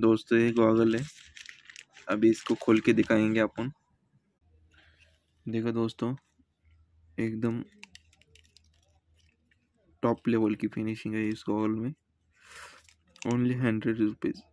दोस्तों ये गॉगल है अभी इसको खोल के दिखाएंगे अपन देखो दोस्तों एकदम टॉप लेवल की फिनिशिंग है इस गॉगल में ओनली हंड्रेड रुपीज़